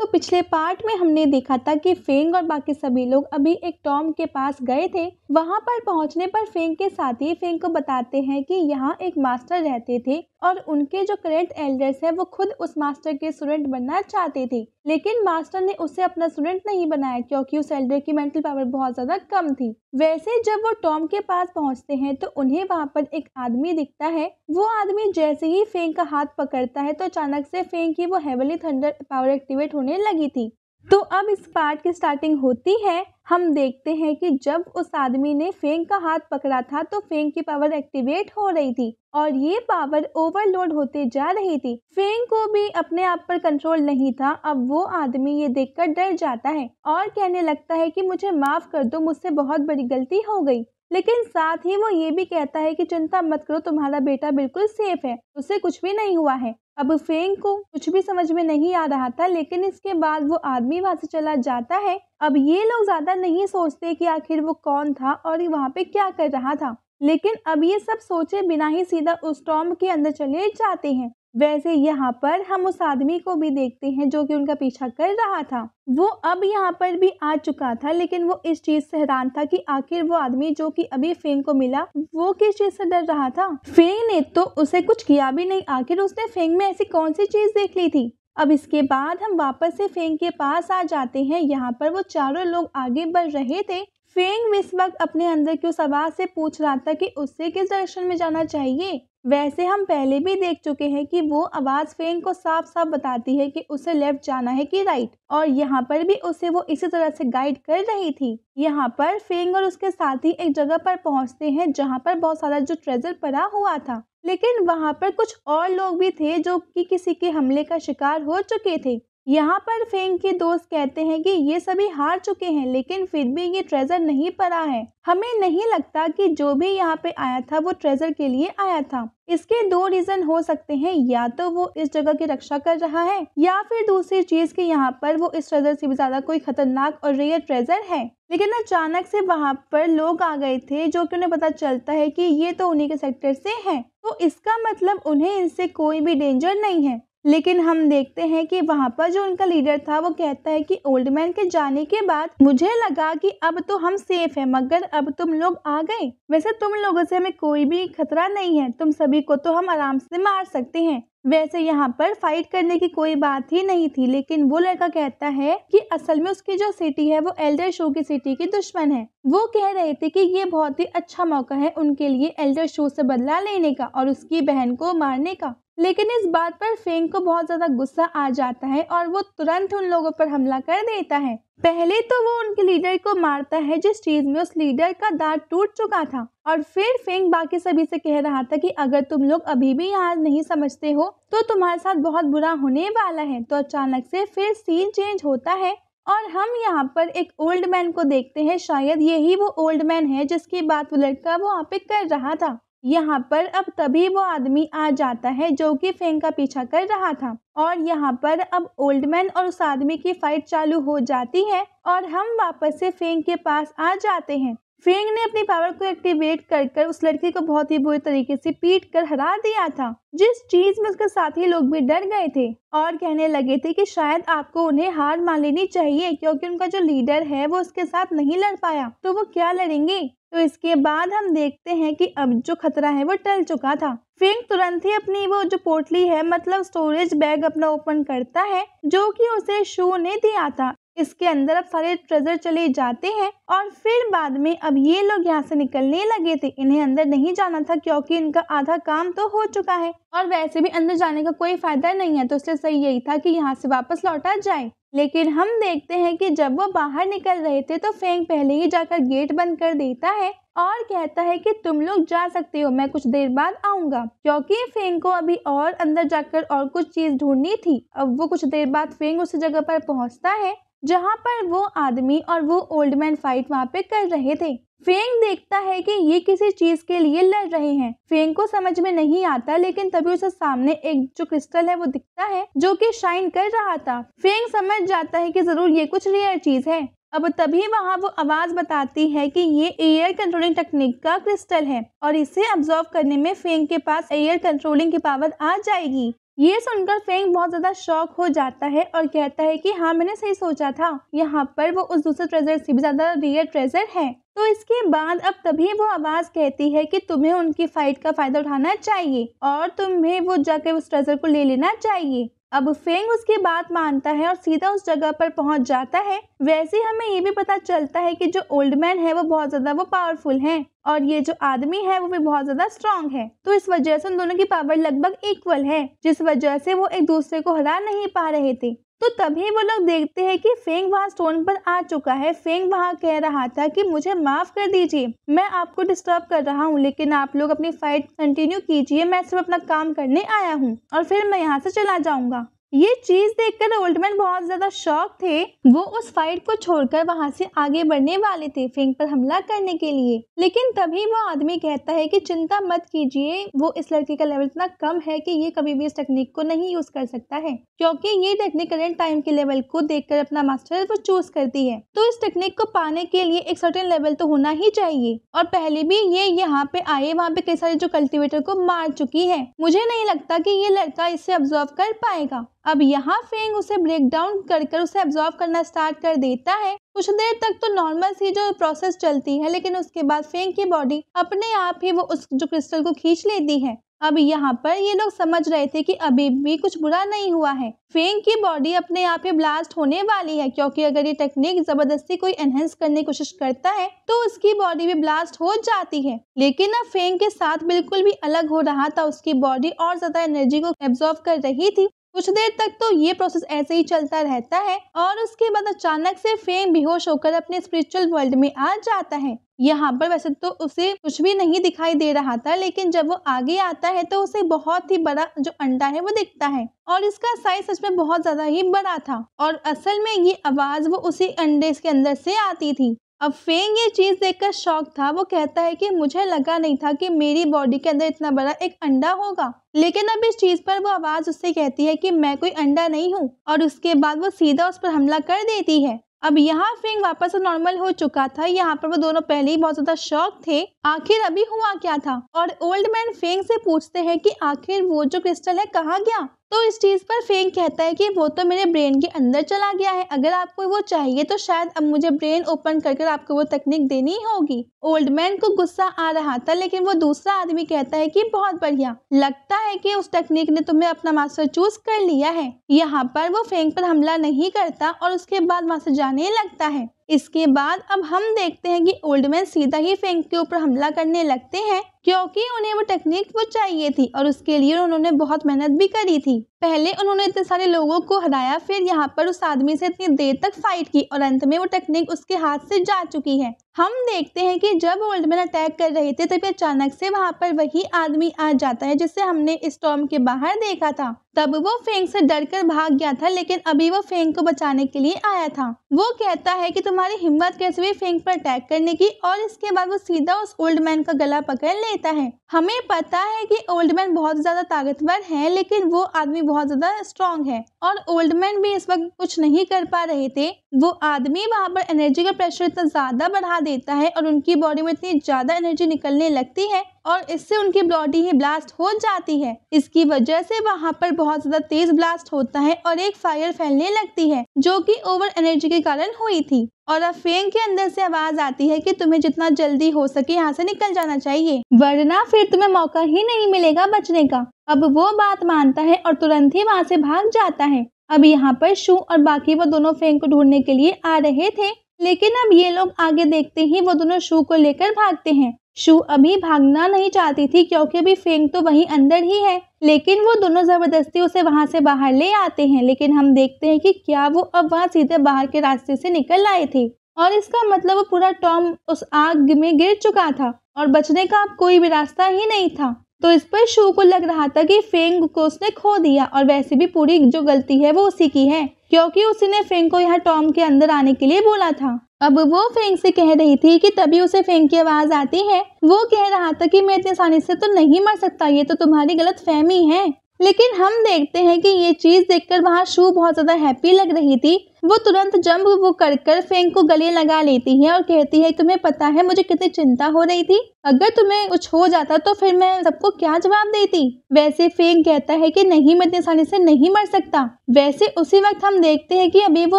तो पिछले पार्ट में हमने देखा था कि फेंग और बाकी सभी लोग अभी एक टॉम के पास गए थे वहाँ पर पहुँचने पर फेंग के साथ ही फेंग को बताते हैं कि यहाँ एक मास्टर रहते थे और उनके जो करेंट एल्डर्स हैं वो खुद उस मास्टर के स्टूडेंट बनना चाहते थे लेकिन मास्टर ने उसे अपना स्टूडेंट नहीं बनाया क्योंकि उस एल्डर की मेंटल पावर बहुत ज़्यादा कम थी वैसे जब वो टॉम के पास पहुंचते हैं तो उन्हें वहां पर एक आदमी दिखता है वो आदमी जैसे ही फेंग का हाथ पकड़ता है तो अचानक से फेंग की वो हेवली थंडर पावर एक्टिवेट होने लगी थी तो अब इस पार्ट की स्टार्टिंग होती है हम देखते हैं कि जब उस आदमी ने फेंग का हाथ पकड़ा था तो फेंग की पावर एक्टिवेट हो रही थी और ये पावर ओवरलोड होते जा रही थी फेंग को भी अपने आप पर कंट्रोल नहीं था अब वो आदमी ये देखकर डर जाता है और कहने लगता है कि मुझे माफ कर दो मुझसे बहुत बड़ी गलती हो गई लेकिन साथ ही वो ये भी कहता है कि चिंता मत करो तुम्हारा बेटा बिल्कुल सेफ है उसे कुछ भी नहीं हुआ है अब फेंग को कुछ भी समझ में नहीं आ रहा था लेकिन इसके बाद वो आदमी वहां से चला जाता है अब ये लोग ज़्यादा नहीं सोचते कि आखिर वो कौन था और वहाँ पे क्या कर रहा था लेकिन अब ये सब सोचे बिना ही सीधा उस टॉम के अंदर चले जाते हैं वैसे यहाँ पर हम उस आदमी को भी देखते हैं जो कि उनका पीछा कर रहा था वो अब यहाँ पर भी आ चुका था लेकिन वो इस चीज से हैरान था कि आखिर वो आदमी जो कि अभी फेंग को मिला वो किस चीज से डर रहा था फेंग ने तो उसे कुछ किया भी नहीं आखिर उसने फेंग में ऐसी कौन सी चीज देख ली थी अब इसके बाद हम वापस से फेंग के पास आ जाते हैं यहाँ पर वो चारों लोग आगे बढ़ रहे थे फेंग इस वक्त अपने अंदर की उस आवाज़ से पूछ रहा था कि उससे किस डायरेक्शन में जाना चाहिए वैसे हम पहले भी देख चुके हैं कि वो आवाज़ फेंग को साफ साफ बताती है कि उसे लेफ्ट जाना है कि राइट और यहाँ पर भी उसे वो इसी तरह से गाइड कर रही थी यहाँ पर फेंग और उसके साथी एक जगह पर पहुँचते हैं जहाँ पर बहुत सारा जो ट्रेजर पड़ा हुआ था लेकिन वहाँ पर कुछ और लोग भी थे जो कि किसी के हमले का शिकार हो चुके थे यहाँ पर फेंग के दोस्त कहते हैं कि ये सभी हार चुके हैं लेकिन फिर भी ये ट्रेजर नहीं पड़ा है हमें नहीं लगता कि जो भी यहाँ पे आया था वो ट्रेजर के लिए आया था इसके दो रीजन हो सकते हैं या तो वो इस जगह की रक्षा कर रहा है या फिर दूसरी चीज कि यहाँ पर वो इस ट्रेजर से भी ज्यादा कोई खतरनाक और रेयर ट्रेजर है लेकिन अचानक से वहाँ पर लोग आ गए थे जो कि उन्हें पता चलता है कि ये तो उन्हीं के सेक्टर से है तो इसका मतलब उन्हें इनसे कोई भी डेंजर नहीं है लेकिन हम देखते हैं कि वहाँ पर जो उनका लीडर था वो कहता है कि ओल्ड मैन के जाने के बाद मुझे लगा कि अब तो हम सेफ है मगर अब तुम लोग आ गए वैसे तुम लोगों से हमें कोई भी खतरा नहीं है तुम सभी को तो हम आराम से मार सकते हैं वैसे यहाँ पर फाइट करने की कोई बात ही नहीं थी लेकिन वो लड़का कहता है कि असल में उसकी जो सिटी है वो एल्डर शो की सिटी की दुश्मन है वो कह रहे थे कि ये बहुत ही अच्छा मौका है उनके लिए एल्डर शो से बदला लेने का और उसकी बहन को मारने का लेकिन इस बात पर फेंग को बहुत ज़्यादा गुस्सा आ जाता है और वो तुरंत उन लोगों पर हमला कर देता है पहले तो वो उनके लीडर को मारता है जिस चीज़ में उस लीडर का दांत टूट चुका था और फिर फेंग बाकी सभी से कह रहा था कि अगर तुम लोग अभी भी यहाँ नहीं समझते हो तो तुम्हारे साथ बहुत बुरा होने वाला है तो अचानक से फिर सीन चेंज होता है और हम यहाँ पर एक ओल्ड मैन को देखते हैं शायद यही वो ओल्ड मैन है जिसकी बात वो लड़का वो वहाँ पे कर रहा था यहाँ पर अब तभी वो आदमी आ जाता है जो कि फेंग का पीछा कर रहा था और यहाँ पर अब ओल्ड मैन और उस आदमी की फाइट चालू हो जाती है और हम वापस से फेंग के पास आ जाते हैं फेंग ने अपनी पावर को एक्टिवेट कर कर उस लड़की को बहुत ही बुरे तरीके से पीट कर हरा दिया था जिस चीज में उसके साथी लोग भी डर गए थे और कहने लगे थे कि शायद आपको उन्हें हार मान लेनी चाहिए क्योंकि उनका जो लीडर है वो उसके साथ नहीं लड़ पाया तो वो क्या लड़ेंगे तो इसके बाद हम देखते हैं कि अब जो खतरा है वो टल चुका था फिंग तुरंत ही अपनी वो जो पोटली है मतलब स्टोरेज बैग अपना ओपन करता है जो कि उसे शो ने दिया था इसके अंदर अब सारे ट्रेजर चले जाते हैं और फिर बाद में अब ये लोग यहाँ से निकलने लगे थे इन्हें अंदर नहीं जाना था क्योंकि इनका आधा काम तो हो चुका है और वैसे भी अंदर जाने का कोई फायदा नहीं है तो इसलिए सही यही था कि यहाँ से वापस लौटा जाए लेकिन हम देखते हैं कि जब वो बाहर निकल रहे थे तो फेंग पहले ही जाकर गेट बंद कर देता है और कहता है कि तुम लोग जा सकते हो मैं कुछ देर बाद आऊंगा क्योंकि फेंग को अभी और अंदर जाकर और कुछ चीज ढूंढनी थी अब वो कुछ देर बाद फेंग उस जगह पर पहुंचता है जहाँ पर वो आदमी और वो ओल्ड मैन फाइट वहाँ पे कर रहे थे फेंग देखता है कि ये किसी चीज के लिए लड़ रहे हैं फेंग को समझ में नहीं आता लेकिन तभी उसे सामने एक जो क्रिस्टल है वो दिखता है जो कि शाइन कर रहा था फेंग समझ जाता है कि जरूर ये कुछ रेयर चीज है अब तभी वहाँ वो आवाज बताती है कि ये एयर कंट्रोलिंग टेक्निक का क्रिस्टल है और इसे ऑब्जॉर्व करने में फेंग के पास एयर कंट्रोलिंग की पावर आ जाएगी ये सुनकर फेंग बहुत ज्यादा शौक हो जाता है और कहता है कि हाँ मैंने सही सोचा था यहाँ पर वो उस दूसरे ट्रेजर से भी ज्यादा रियर ट्रेजर है तो इसके बाद अब तभी वो आवाज कहती है कि तुम्हें उनकी फाइट का फायदा उठाना चाहिए और तुम्हें वो जाकर उस ट्रेजर को ले लेना चाहिए अब फेंग उसकी बात मानता है और सीधा उस जगह पर पहुंच जाता है वैसे हमें ये भी पता चलता है कि जो ओल्ड मैन है वो बहुत ज्यादा वो पावरफुल है और ये जो आदमी है वो भी बहुत ज्यादा स्ट्रांग है तो इस वजह से उन दोनों की पावर लगभग इक्वल है जिस वजह से वो एक दूसरे को हरा नहीं पा रहे थे तो तभी वो लोग देखते हैं कि फेंग वहाँ स्टोन पर आ चुका है फेंग वहाँ कह रहा था कि मुझे माफ कर दीजिए मैं आपको डिस्टर्ब कर रहा हूँ लेकिन आप लोग अपनी फाइट कंटिन्यू कीजिए मैं सिर्फ अपना काम करने आया हूँ और फिर मैं यहाँ से चला जाऊंगा ये चीज देखकर ओल्डमैन बहुत ज्यादा शौक थे वो उस फाइट को छोड़कर वहाँ से आगे बढ़ने वाले थे फेंक पर हमला करने के लिए लेकिन तभी वो आदमी कहता है कि चिंता मत कीजिए वो इस लड़के का लेवल इतना कम है कि ये कभी भी इस टेक्निक को नहीं यूज कर सकता है क्योंकि ये टेक्निक करेंट टाइम के लेवल को कर अपना मास्टर वो चूज करती है तो इस टेक्निक को पाने के लिए एक सर्टेन लेवल तो होना ही चाहिए और पहले भी ये यहाँ पे आए वहाँ पे कई सारे जो कल्टीवेटर को मार चुकी है मुझे नहीं लगता की ये लड़का इसे ऑब्जर्व कर पाएगा अब यहाँ फेंग उसे ब्रेक डाउन कर कर उसे एब्जॉर्व करना स्टार्ट कर देता है कुछ देर तक तो नॉर्मल सी जो प्रोसेस चलती है लेकिन उसके बाद फेंग की बॉडी अपने आप ही वो उस जो क्रिस्टल को खींच लेती है अब यहाँ पर ये लोग समझ रहे थे कि अभी भी कुछ बुरा नहीं हुआ है फेंग की बॉडी अपने आप ही ब्लास्ट होने वाली है क्योंकि अगर ये टेक्निक जबरदस्ती कोई एनहेंस करने की कोशिश करता है तो उसकी बॉडी भी ब्लास्ट हो जाती है लेकिन अब फेंग के साथ बिल्कुल भी अलग हो रहा था उसकी बॉडी और ज्यादा एनर्जी को एब्जॉर्व कर रही थी कुछ देर तक तो ये प्रोसेस ऐसे ही चलता रहता है और उसके बाद अचानक से फेम बेहोश होकर अपने स्पिरिचुअल वर्ल्ड में आ जाता है यहाँ पर वैसे तो उसे कुछ भी नहीं दिखाई दे रहा था लेकिन जब वो आगे आता है तो उसे बहुत ही बड़ा जो अंडा है वो दिखता है और इसका साइज सच में बहुत ज्यादा ही बड़ा था और असल में ये आवाज वो उसी अंडे के अंदर से आती थी अब फेंग ये चीज़ देखकर शौक था वो कहता है कि मुझे लगा नहीं था कि मेरी बॉडी के अंदर इतना बड़ा एक अंडा होगा लेकिन अब इस चीज़ पर वो आवाज़ उससे कहती है कि मैं कोई अंडा नहीं हूँ और उसके बाद वो सीधा उस पर हमला कर देती है अब यहाँ फेंग वापस नॉर्मल हो चुका था यहाँ पर वो दोनों पहले ही बहुत ज्यादा शौक थे आखिर अभी हुआ क्या था और ओल्ड मैन फेंग से पूछते हैं कि आखिर वो जो क्रिस्टल है कहाँ गया तो इस चीज़ पर फेंक कहता है कि वो तो मेरे ब्रेन के अंदर चला गया है अगर आपको वो चाहिए तो शायद अब मुझे ब्रेन ओपन कर कर आपको वो तकनीक देनी होगी ओल्ड मैन को गुस्सा आ रहा था लेकिन वो दूसरा आदमी कहता है कि बहुत बढ़िया लगता है कि उस तकनीक ने तुम्हें अपना मास्टर चूज कर लिया है यहाँ पर वो फेंक पर हमला नहीं करता और उसके बाद मास्टर से जाने लगता है इसके बाद अब हम देखते हैं कि ओल्ड मैन सीधा ही फेंक के ऊपर हमला करने लगते हैं क्योंकि उन्हें वो टेक्निक वो चाहिए थी और उसके लिए उन्होंने बहुत मेहनत भी करी थी पहले उन्होंने इतने सारे लोगों को हराया फिर यहाँ पर उस आदमी से इतनी देर तक फाइट की और अंत में वो टेक्निक उसके हाथ से जा चुकी है हम देखते हैं कि जब ओल्डमैन अटैक कर रहे थे तभी अचानक से वहाँ पर वही आदमी आ जाता है जिसे हमने स्टॉम के बाहर देखा था तब वो फेंक से डरकर भाग गया था लेकिन अभी वो फेंक को बचाने के लिए आया था वो कहता है कि तुम्हारी हिम्मत कैसे हुई फेंक पर अटैक करने की और इसके बाद वो सीधा उस ओल्ड मैन का गला पकड़ लेता है हमें पता है कि ओल्ड मैन बहुत ज़्यादा ताकतवर है लेकिन वो आदमी बहुत ज़्यादा स्ट्रांग है और ओल्ड मैन भी इस वक्त कुछ नहीं कर पा रहे थे वो आदमी वहाँ पर एनर्जी का प्रेशर इतना ज़्यादा बढ़ा देता है और उनकी बॉडी में इतनी ज़्यादा एनर्जी निकलने लगती है और इससे उनकी बॉडी ही ब्लास्ट हो जाती है इसकी वजह से वहाँ पर बहुत ज़्यादा तेज ब्लास्ट होता है और एक फायर फैलने लगती है जो कि ओवर एनर्जी के कारण हुई थी और अब फेंग के अंदर से आवाज आती है कि तुम्हें जितना जल्दी हो सके यहाँ से निकल जाना चाहिए वरना फिर तुम्हें मौका ही नहीं मिलेगा बचने का अब वो बात मानता है और तुरंत ही वहाँ से भाग जाता है अब यहाँ पर शू और बाकी वो दोनों फ्रेंड को ढूंढने के लिए आ रहे थे लेकिन अब ये लोग आगे देखते ही वो दोनों शू को लेकर भागते हैं शू अभी भागना नहीं चाहती थी क्योंकि अभी फेंग तो वहीं अंदर ही है लेकिन वो दोनों जबरदस्ती उसे वहां से बाहर ले आते हैं लेकिन हम देखते हैं कि क्या वो अब वहाँ सीधे बाहर के रास्ते से निकल आए थे और इसका मतलब पूरा टॉम उस आग में गिर चुका था और बचने का अब कोई भी रास्ता ही नहीं था तो इस पर शू को लग रहा था कि फेंग को उसने खो दिया और वैसे भी पूरी जो गलती है वो उसी की है क्योंकि ने फेंग को यहाँ टॉम के अंदर आने के लिए बोला था अब वो फेंग से कह रही थी कि तभी उसे फेंग की आवाज आती है वो कह रहा था कि मैं इतनी आसानी से तो नहीं मर सकता ये तो तुम्हारी गलत फहमी है लेकिन हम देखते हैं कि ये चीज देखकर वहाँ शू बहुत ज्यादा हैप्पी लग रही थी वो तुरंत जंप वो कर कर फेंग को गले लगा लेती है और कहती है तुम्हें पता है मुझे कितनी चिंता हो रही थी अगर तुम्हें कुछ हो जाता तो फिर मैं सबको क्या जवाब देती वैसे फेंक कहता है कि नहीं मैं इतनी आसानी से नहीं मर सकता वैसे उसी वक्त हम देखते हैं कि अभी वो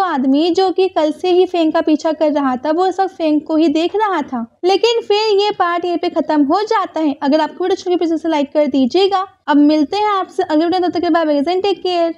आदमी जो कि कल से ही फेंक का पीछा कर रहा था वो सब फेंक को ही देख रहा था लेकिन फिर ये पार्ट ये पे खत्म हो जाता है अगर आपको तो लाइक कर दीजिएगा अब मिलते हैं आपसे अगले टेक केयर